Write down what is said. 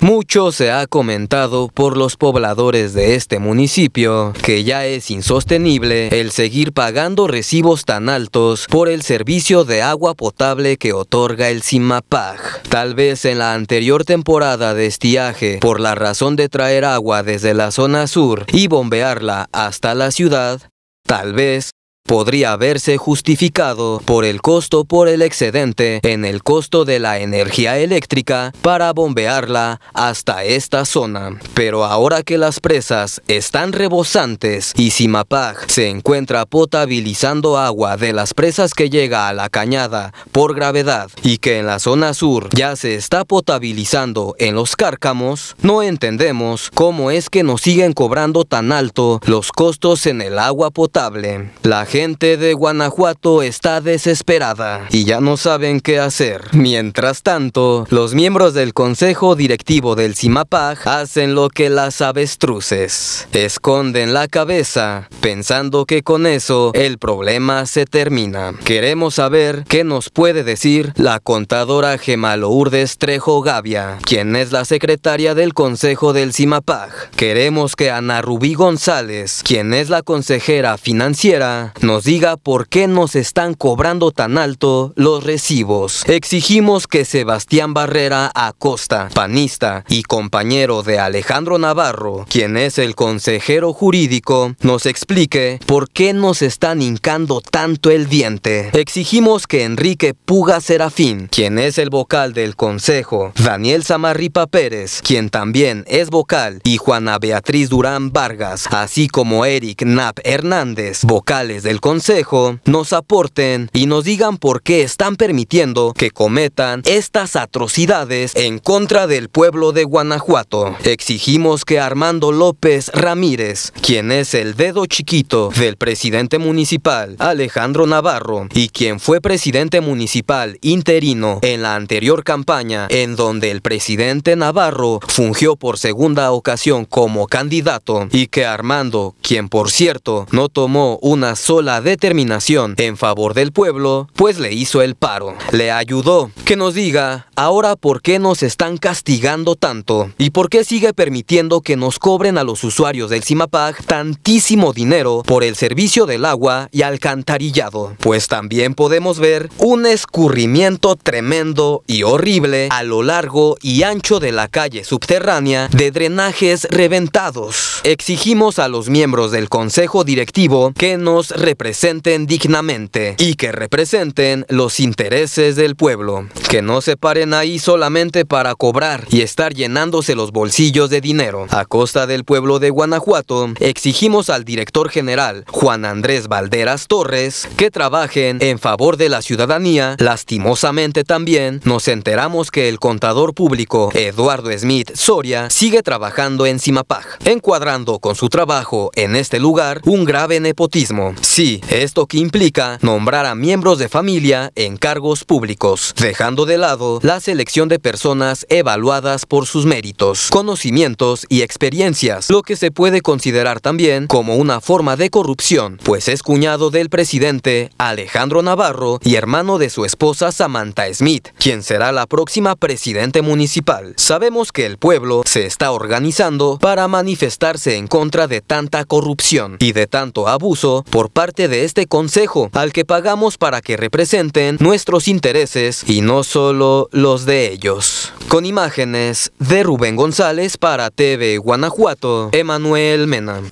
Mucho se ha comentado por los pobladores de este municipio que ya es insostenible el seguir pagando recibos tan altos por el servicio de agua potable que otorga el CIMAPAG. Tal vez en la anterior temporada de estiaje, por la razón de traer agua desde la zona sur y bombearla hasta la ciudad, tal vez podría haberse justificado por el costo por el excedente en el costo de la energía eléctrica para bombearla hasta esta zona. Pero ahora que las presas están rebosantes y Simapag se encuentra potabilizando agua de las presas que llega a la cañada por gravedad y que en la zona sur ya se está potabilizando en los cárcamos, no entendemos cómo es que nos siguen cobrando tan alto los costos en el agua potable. La gente gente de Guanajuato está desesperada y ya no saben qué hacer. Mientras tanto, los miembros del Consejo Directivo del CIMAPAG hacen lo que las avestruces. Esconden la cabeza, pensando que con eso el problema se termina. Queremos saber qué nos puede decir la contadora Gemalo Trejo Gavia, quien es la secretaria del Consejo del CIMAPAG. Queremos que Ana Rubí González, quien es la consejera financiera, nos diga por qué nos están cobrando tan alto los recibos. Exigimos que Sebastián Barrera Acosta, panista y compañero de Alejandro Navarro, quien es el consejero jurídico, nos explique por qué nos están hincando tanto el diente. Exigimos que Enrique Puga Serafín, quien es el vocal del consejo, Daniel Samarripa Pérez, quien también es vocal, y Juana Beatriz Durán Vargas, así como Eric Nap Hernández, vocales del Consejo nos aporten y nos digan por qué están permitiendo que cometan estas atrocidades en contra del pueblo de Guanajuato. Exigimos que Armando López Ramírez, quien es el dedo chiquito del presidente municipal Alejandro Navarro y quien fue presidente municipal interino en la anterior campaña en donde el presidente Navarro fungió por segunda ocasión como candidato y que Armando, quien por cierto no tomó una sola la determinación en favor del pueblo, pues le hizo el paro, le ayudó. Que nos diga, ahora por qué nos están castigando tanto y por qué sigue permitiendo que nos cobren a los usuarios del CIMAPAG tantísimo dinero por el servicio del agua y alcantarillado. Pues también podemos ver un escurrimiento tremendo y horrible a lo largo y ancho de la calle subterránea de drenajes reventados. Exigimos a los miembros del Consejo Directivo que nos presenten dignamente y que representen los intereses del pueblo. Que no se paren ahí solamente para cobrar y estar llenándose los bolsillos de dinero. A costa del pueblo de Guanajuato, exigimos al director general Juan Andrés Valderas Torres que trabajen en favor de la ciudadanía. Lastimosamente también nos enteramos que el contador público Eduardo Smith Soria sigue trabajando en Simapaj, encuadrando con su trabajo en este lugar un grave nepotismo sí, esto que implica nombrar a miembros de familia en cargos públicos, dejando de lado la selección de personas evaluadas por sus méritos, conocimientos y experiencias, lo que se puede considerar también como una forma de corrupción, pues es cuñado del presidente Alejandro Navarro y hermano de su esposa Samantha Smith, quien será la próxima presidente municipal. Sabemos que el pueblo se está organizando para manifestarse en contra de tanta corrupción y de tanto abuso por parte parte de este consejo al que pagamos para que representen nuestros intereses y no solo los de ellos. Con imágenes de Rubén González para TV Guanajuato, Emanuel Mena.